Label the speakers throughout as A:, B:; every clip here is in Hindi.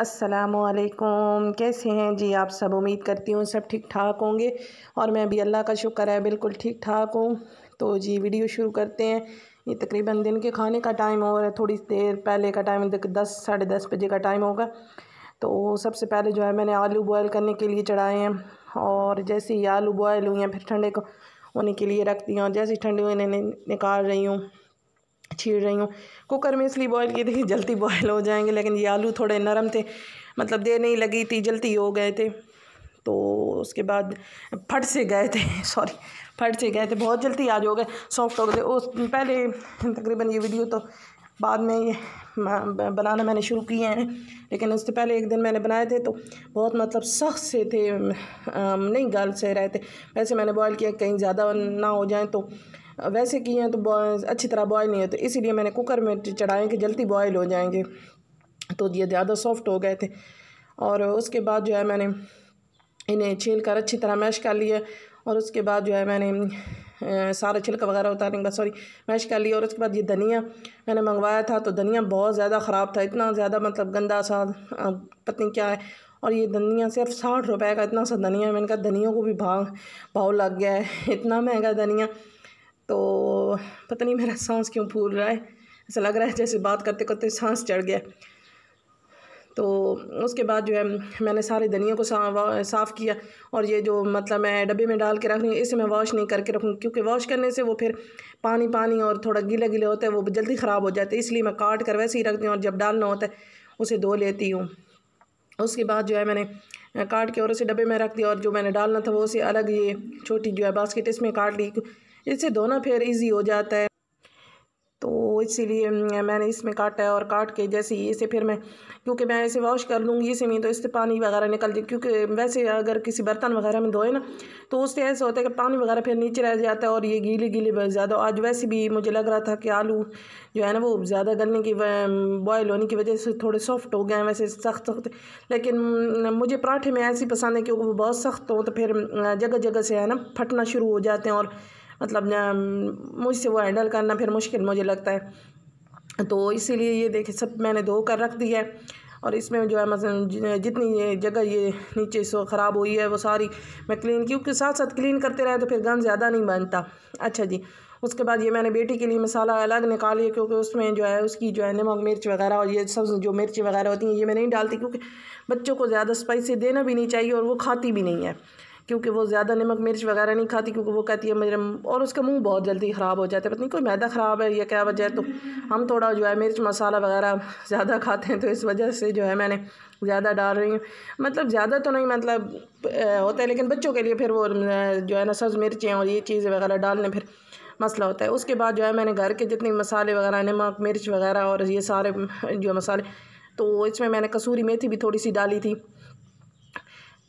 A: असलकुम कैसे हैं जी आप सब उम्मीद करती हूँ सब ठीक ठाक होंगे और मैं भी अल्लाह का शुक्र है बिल्कुल ठीक ठाक हूँ तो जी वीडियो शुरू करते हैं ये तकरीबन दिन के खाने का टाइम हो रहा है थोड़ी देर पहले का टाइम दस साढ़े दस बजे का टाइम होगा तो सबसे पहले जो है मैंने आलू बॉयल करने के लिए चढ़ाए हैं और जैसे ही आलू बॉयल हुई हैं फिर ठंडे को होने के लिए रख दिया और जैसे ठंडे हुए इन्हें निकाल रही हूँ छीड़ रही हूँ कुकर में इसलिए बॉयल किए थे कि जल्दी बॉयल हो जाएंगे लेकिन ये आलू थोड़े नरम थे मतलब देर नहीं लगी थी जल्दी हो गए थे तो उसके बाद फट से गए थे सॉरी फट से गए थे बहुत जल्दी आज हो गए सॉफ्ट हो गए उस पहले तकरीबन ये वीडियो तो बाद में ये बनाना मैंने शुरू किए हैं लेकिन उससे पहले एक दिन मैंने बनाए थे तो बहुत मतलब सख्त से थे नहीं गाल से रहे थे वैसे मैंने बॉयल किया कहीं ज़्यादा ना हो जाए तो वैसे किए हैं तो अच्छी तरह बॉयल नहीं होते तो इसीलिए मैंने कुकर में चढ़ाए कि जल्दी बॉयल हो जाएंगे तो ये ज़्यादा सॉफ्ट हो गए थे और उसके बाद जो है मैंने इन्हें छील कर अच्छी तरह मैश कर लिया और उसके बाद जो है मैंने सारा छिलका वगैरह उतारने सॉरी मैश कर लिया और उसके बाद ये धनिया मैंने मंगवाया था तो धनिया बहुत ज़्यादा ख़राब था इतना ज़्यादा मतलब गंदा सा पत्नी क्या है और ये धनिया सिर्फ साठ रुपए का इतना सा धनिया मैंने कहा धनियों को भी भाव भाव लग गया है इतना महंगा धनिया तो पता नहीं मेरा सांस क्यों फूल रहा है ऐसा लग रहा है जैसे बात करते करते सांस चढ़ गया तो उसके बाद जो है मैंने सारे धनिया को साफ़ किया और ये जो मतलब मैं डब्बे में डाल के रख रही हूँ इसे मैं वॉश नहीं करके रखूँ क्योंकि वॉश करने से वो फिर पानी पानी और थोड़ा गीला गीला होता है वो जल्दी ख़राब हो जाता है इसलिए मैं काट कर वैसे ही रखती हूँ और जब डालना होता है उसे धो लेती हूँ उसके बाद जो है मैंने काट के और उसे डब्बे में रख दिया और जो मैंने डालना था वो उसे अलग ये छोटी जो है बास्केट इसमें काट ली इससे धोना फिर ईजी हो जाता है तो इसीलिए मैंने इसमें काटा है और काट के जैसे ही इसे फिर मैं क्योंकि मैं इसे वॉश कर लूँगी इसे में तो इससे पानी वगैरह निकल जाए क्योंकि वैसे अगर किसी बर्तन वगैरह में धोए ना तो उससे ऐसा होता है कि पानी वगैरह फिर नीचे रह जाता है और ये गीले गीले ज़्यादा आज वैसे भी मुझे लग रहा था कि आलू जो है ना वो ज़्यादा गलने की बॉयल होने की वजह से थोड़े सॉफ्ट हो गए हैं वैसे सख्त सख्त लेकिन मुझे पराठे में ऐसी पसंद है क्योंकि वो बहुत सख्त हो तो फिर जगह जगह से है ना फटना शुरू हो जाते हैं और मतलब मुझसे वो हैंडल करना फिर मुश्किल मुझे लगता है तो इसीलिए ये देखे सब मैंने धो कर रख दिया है और इसमें जो है मतलब जितनी जगह ये नीचे सो ख़राब हुई है वो सारी मैं क्लीन क्योंकि साथ साथ क्लीन करते रहे तो फिर गंद ज़्यादा नहीं बनता अच्छा जी उसके बाद ये मैंने बेटी के लिए मसाला अलग निकाली क्योंकि उसमें जो है उसकी जो है नमक मिर्च वगैरह और ये सब जो मिर्ची वगैरह होती हैं ये मैं नहीं डालती क्योंकि बच्चों को ज़्यादा स्पाइसी देना भी नहीं चाहिए और वो खाती भी नहीं है क्योंकि वो ज़्यादा नमक मिर्च वगैरह नहीं खाती क्योंकि वो कहती है मेरे और उसका मुंह बहुत जल्दी ख़राब हो जाता है पता नहीं कोई मैदा ख़राब है या क्या वजह है तो हम थोड़ा जो है मिर्च मसाला वगैरह ज़्यादा खाते हैं तो इस वजह से जो है मैंने ज़्यादा डाल रही हूँ मतलब ज़्यादा तो नहीं मतलब होता है लेकिन बच्चों के लिए फिर वो जो है ना सब्ज़ मिर्चें और ये चीज़ें वगैरह डालने फिर मसला होता है उसके बाद जो है मैंने घर के जितने मसाले वगैरह नमक मिर्च वगैरह और ये सारे जो मसाले तो इसमें मैंने कसूरी मेथी भी थोड़ी सी डाली थी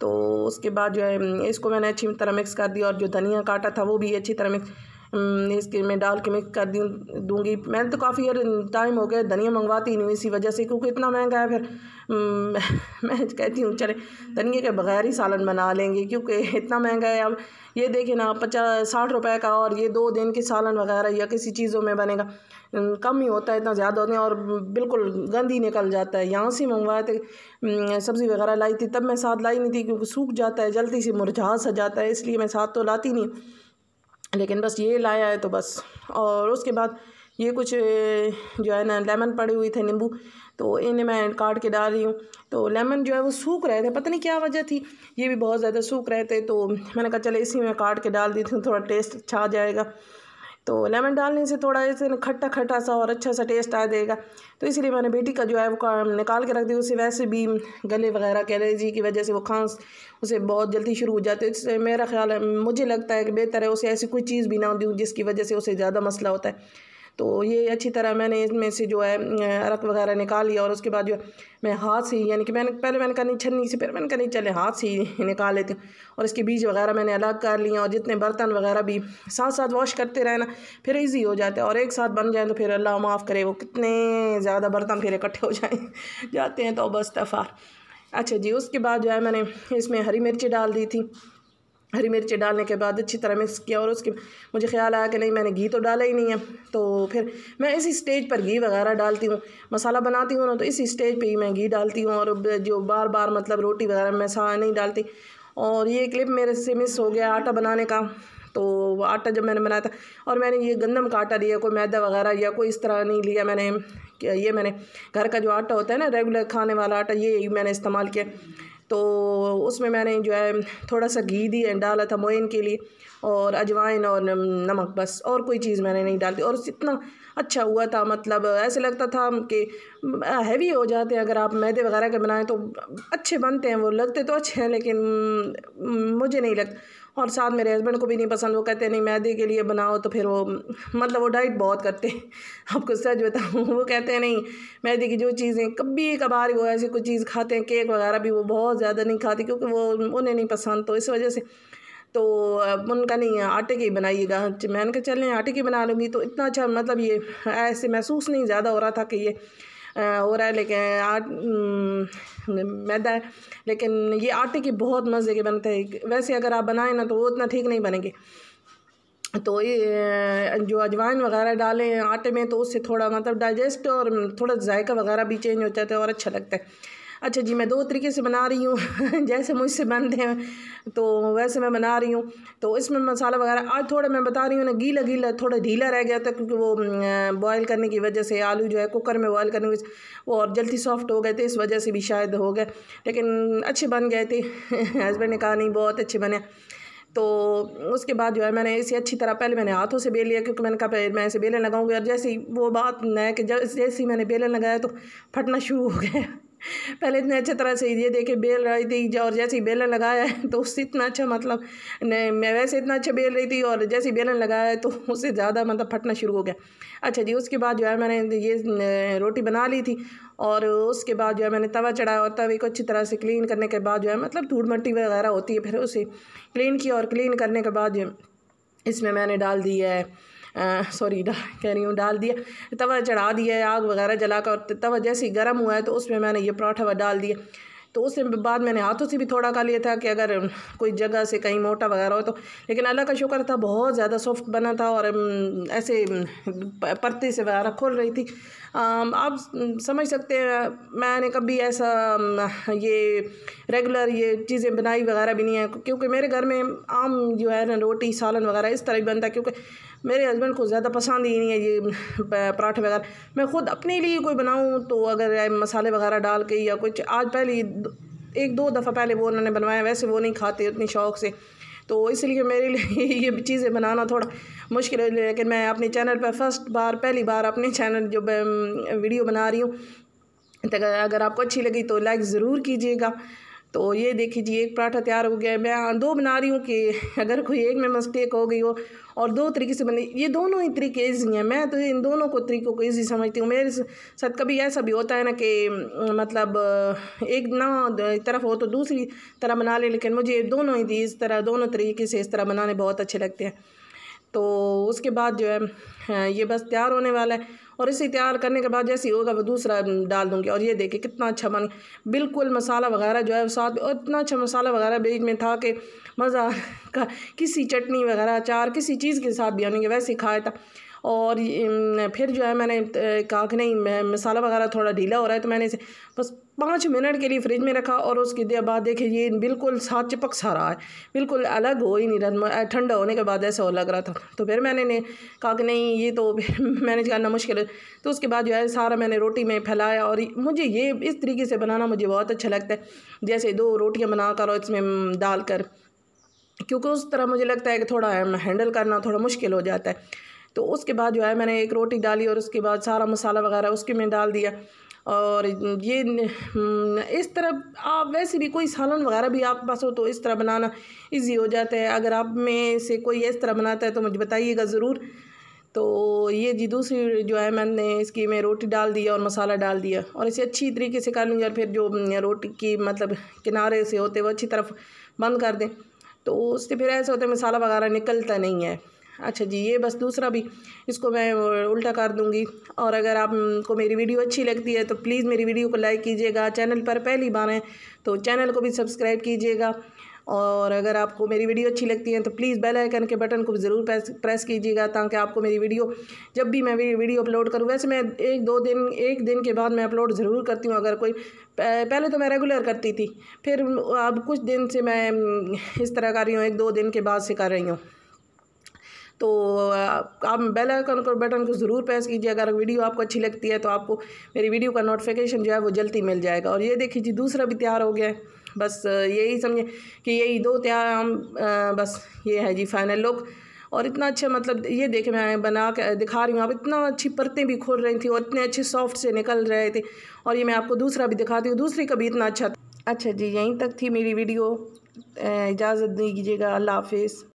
A: तो उसके बाद जो है इसको मैंने अच्छी तरह मिक्स कर दिया और जो धनिया काटा था वो भी अच्छी तरह मिक्स इसके मैं डाल के मिक्स कर दूँ दूँगी मैंने तो काफ़ी यार टाइम हो गया धनिया मंगवाती नहीं हूँ इसी वजह से क्योंकि इतना महंगा है फिर मैं कहती हूँ चले धनिया के बगैर ही सालन बना लेंगे क्योंकि इतना महंगा है अब ये देखिए ना पचास साठ रुपए का और ये दो दिन के सालन वगैरह या किसी चीज़ों में बनेगा कम ही होता है इतना ज़्यादा होता है और बिल्कुल गंद ही निकल जाता है यहाँ से मंगवाए थे सब्ज़ी वगैरह लाई थी तब मैं साथ लाई नहीं थी क्योंकि सूख जाता है जल्दी से मुरझा सा जाता है इसलिए मैं साथ तो लाती नहीं लेकिन बस ये लाया है तो बस और उसके बाद ये कुछ जो है ना लेमन पड़े हुए थे नींबू तो इन्हें मैं काट के डाल रही हूँ तो लेमन जो है वो सूख रहे थे पता नहीं क्या वजह थी ये भी बहुत ज़्यादा सूख रहे थे तो मैंने कहा चले इसी में काट के डाल दी थी थोड़ा टेस्ट अच्छा आ जाएगा तो लेमन डालने से थोड़ा ऐसे खट्टा खट्टा सा और अच्छा सा टेस्ट आ जाएगा तो इसलिए मैंने बेटी का जो है वो निकाल के रख दिया उसे वैसे भी गले वगैरह एलर्जी की वजह से वो खांस उसे बहुत जल्दी शुरू हो जाती है इससे मेरा ख्याल है मुझे लगता है कि बेहतर है उसे ऐसी कोई चीज़ भी ना दूँ जिसकी वजह से उसे ज़्यादा मसला होता है तो ये अच्छी तरह मैंने इसमें से जो है अरक वगैरह निकाल लिया और उसके बाद जो मैं हाथ से ही यानी कि मैंने पहले मैंने कहा नहीं छन्नी से फिर मैंने कहा नहीं चले हाथ से ही निकाल लेती हूँ और इसके बीज वगैरह मैंने अलग कर लिए और जितने बर्तन वगैरह भी साथ साथ वॉश करते रहना फिर ईजी हो जाते हैं और एक साथ बन जाए तो फिर अल्लाह माफ़ करे वो कितने ज़्यादा बर्तन फिर इकट्ठे हो जाए जाते हैं तो बस तफ़ार अच्छा जी उसके बाद जो है मैंने इसमें हरी मिर्ची डाल दी थी हरी मिर्ची डालने के बाद अच्छी तरह मिक्स किया और उसके मुझे ख्याल आया कि नहीं मैंने घी तो डाला ही नहीं है तो फिर मैं इसी स्टेज पर घी वगैरह डालती हूँ मसाला बनाती हूँ ना तो इसी स्टेज पे ही मैं घी डालती हूँ और जो बार बार मतलब रोटी वगैरह मैं सा नहीं डालती और ये क्लिप मेरे से मिस हो गया आटा बनाने का तो आटा जब मैंने बनाया था और मैंने ये गंदम का आटा लिया कोई मैदा वगैरह या कोई इस तरह नहीं लिया मैंने ये मैंने घर का जो आटा होता है ना रेगुलर खाने वाला आटा ये मैंने इस्तेमाल किया तो उसमें मैंने जो है थोड़ा सा घी दी डाला था मोइन के लिए और अजवाइन और नमक बस और कोई चीज़ मैंने नहीं डाली और इतना अच्छा हुआ था मतलब ऐसे लगता था कि हैवी हो जाते हैं अगर आप मैदे वगैरह के बनाएं तो अच्छे बनते हैं वो लगते तो अच्छे हैं लेकिन मुझे नहीं लगता और साथ मेरे हस्बैंड को भी नहीं पसंद वो कहते नहीं मैदे के लिए बनाओ तो फिर वो मतलब वो डाइट बहुत करते हैं आपको सच बताऊँ वो कहते हैं नहीं मैदे की जो चीज़ें कभी कभार वो ऐसी कोई चीज़ खाते हैं केक वगैरह भी वो बहुत ज़्यादा नहीं खाते क्योंकि वो उन्हें नहीं पसंद तो इस वजह से तो उनका नहीं है आटे की बनाइएगा मैंने कहा चलें आटे की बना लूँगी तो इतना अच्छा मतलब ये ऐसे महसूस नहीं ज़्यादा हो रहा था कि ये हो रहा है लेकिन आट मैदा लेकिन ये आटे की बहुत मज़े के बनते हैं वैसे अगर आप बनाएं ना तो वो उतना ठीक नहीं बनेंगे तो ये जो अजवाइन वगैरह डालें आटे में तो उससे थोड़ा मतलब डाइजेस्ट और थोड़ा जायका वगैरह भी चेंज हो जाता है और अच्छा लगता है अच्छा जी मैं दो तरीके से बना रही हूँ जैसे मुझसे बनते हैं तो वैसे मैं बना रही हूँ तो इसमें मसाला वगैरह आज थोड़ा मैं बता रही हूँ ना गीला गीला थोड़ा ढीला रह गया था क्योंकि वो बॉयल करने की वजह से आलू जो है कुकर में बॉयल करने की और जल्दी सॉफ्ट हो गए थे इस वजह से भी शायद हो गए लेकिन अच्छे बन गए थे हस्बैंड ने कहा नहीं बहुत अच्छे बने तो उसके बाद जो है मैंने इसे अच्छी तरह पहले मैंने हाथों से बेल लिया क्योंकि मैंने कहा मैं इसे बेलन लगाऊंगी और जैसे ही वो बात नया कि जैसे ही मैंने बेलन लगाया तो फटना शुरू हो गया पहले इतने अच्छे तरह से ये देखे बेल रही थी और जैसे ही बेलन लगाया है तो उससे इतना अच्छा मतलब मैं वैसे इतना अच्छा बेल रही थी और ही बेलन लगाया है तो उससे ज़्यादा मतलब फटना शुरू हो गया अच्छा जी उसके बाद जो है मैंने ये रोटी बना ली थी और उसके बाद जो है मैंने तवा चढ़ाया और तवे को अच्छी तरह से क्लीन करने के बाद जो है मतलब धूल मट्टी वगैरह होती है फिर उसे क्लीन किया और क्लीन करने के बाद जो इसमें मैंने डाल दी है सॉरी कह रही हूँ डाल दिया तवा चढ़ा दिया आग वगैरह जला कर तवा जैसे ही गर्म हुआ है तो उसमें मैंने ये पराठा डाल दिया तो उस बाद मैंने हाथों से भी थोड़ा का लिया था कि अगर कोई जगह से कहीं मोटा वगैरह हो तो लेकिन अल्लाह का शुक्र था बहुत ज़्यादा सॉफ्ट बना था और ऐसे परते से वगैरह खोल रही थी आप समझ सकते हैं मैंने कभी ऐसा ये रेगुलर ये चीज़ें बनाई वगैरह भी नहीं है क्योंकि मेरे घर में आम जो है ना रोटी सालन वगैरह इस तरह भी बनता है क्योंकि मेरे हस्बैंड को ज़्यादा पसंद ही नहीं है ये पराठे वगैरह मैं ख़ुद अपने लिए कोई बनाऊँ तो अगर मसाले वगैरह डाल के या कुछ आज पहले एक दो दफ़ा पहले वो उन्होंने बनवाया वैसे वो नहीं खाते उतनी शौक से तो इसलिए मेरे लिए ये चीज़ें बनाना थोड़ा मुश्किल है लेकिन मैं अपने चैनल पर फर्स्ट बार पहली बार अपने चैनल जो वीडियो बना रही हूँ तो अगर आपको अच्छी लगी तो लाइक ज़रूर कीजिएगा तो ये देखिए एक पराठा तैयार हो गया है मैं दो बना रही हूँ कि अगर कोई एक में मिस्टेक हो गई हो और दो तरीके से बने ये दोनों ही तरीके ईजी हैं मैं तो इन दोनों को तरीकों को ईजी समझती हूँ मेरे साथ कभी ऐसा भी होता है ना कि मतलब एक ना तरफ हो तो दूसरी तरह बना ले लेकिन मुझे दोनों ही इस तरह दोनों तरीके से इस तरह बनाने बहुत अच्छे लगते हैं तो उसके बाद जो है हाँ, ये बस तैयार होने वाला है और इसे तैयार करने के बाद जैसे ही होगा मैं दूसरा डाल दूँगी और ये देखिए कितना अच्छा बन बिल्कुल मसाला वगैरह जो है साथ और इतना अच्छा मसाला वगैरह बीच में था कि मज़ा का किसी चटनी वगैरह अचार किसी चीज़ के साथ भी के वैसे ही खाया था और फिर जो है मैंने कहा कि नहीं मैं मसाला वगैरह थोड़ा ढीला हो रहा है तो मैंने इसे बस पाँच मिनट के लिए फ्रिज में रखा और उसके दे बाद देखे ये बिल्कुल साथ चिपक सा रहा है बिल्कुल अलग हो ही नहीं रहा ठंडा होने के बाद ऐसा हो लग रहा था तो फिर मैंने ने कहा कि नहीं ये तो मैंने कहा ना मुश्किल तो उसके बाद जो है सारा मैंने रोटी में फैलाया और मुझे ये इस तरीके से बनाना मुझे बहुत अच्छा लगता है जैसे दो रोटियाँ बना कर और इसमें डाल कर क्योंकि उस तरह मुझे लगता है कि थोड़ा हैंडल करना थोड़ा मुश्किल हो जाता है तो उसके बाद जो है मैंने एक रोटी डाली और उसके बाद सारा मसाला वगैरह उसके में डाल दिया और ये इस तरह आप वैसे भी कोई सालन वगैरह भी आपके पास हो तो इस तरह बनाना इजी हो जाता है अगर आप में से कोई इस तरह बनाता है तो मुझे बताइएगा ज़रूर तो ये जी दूसरी जो है मैंने इसकी में रोटी डाल दिया और मसाला डाल दिया और इसे अच्छी तरीके से कर लूँगी और फिर जो रोटी की मतलब किनारे से होते वो अच्छी तरफ बंद कर दें तो उससे फिर ऐसा होता है मसाला वगैरह निकलता नहीं है अच्छा जी ये बस दूसरा भी इसको मैं उल्टा कर दूँगी और अगर आपको मेरी वीडियो अच्छी लगती है तो प्लीज़ मेरी वीडियो को लाइक कीजिएगा चैनल पर पहली बार हैं तो चैनल को भी सब्सक्राइब कीजिएगा और अगर आपको मेरी वीडियो अच्छी लगती है तो प्लीज़ बेल आइकन के बटन को ज़रूर प्रेस प्रेस कीजिएगा ताकि आपको मेरी वीडियो जब भी मैं वीडियो अपलोड करूँ वैसे मैं एक दो दिन एक दिन के बाद मैं अपलोड ज़रूर करती हूँ अगर कोई पहले तो मैं रेगुलर करती थी फिर अब कुछ दिन से मैं इस तरह कर रही हूँ एक दो दिन के बाद से कर रही हूँ तो आप बेल आइकन को बटन को ज़रूर प्रेस कीजिए अगर वीडियो आपको अच्छी लगती है तो आपको मेरी वीडियो का नोटिफिकेशन जो है वो जल्दी मिल जाएगा और ये देखिए जी दूसरा भी तैयार हो गया है बस यही समझें कि यही दो तैयार हम बस ये है जी फाइनल लुक और इतना अच्छा मतलब ये देखे मैं बना के दिखा रही हूँ आप इतना अच्छी परतें भी खोल रही थी और इतने अच्छे सॉफ्ट से निकल रहे थे और ये मैं आपको दूसरा भी दिखाती हूँ दूसरी का भी इतना अच्छा था अच्छा जी यहीं तक थी मेरी वीडियो इजाज़त दीजिएगा अल्लाह हाफिज़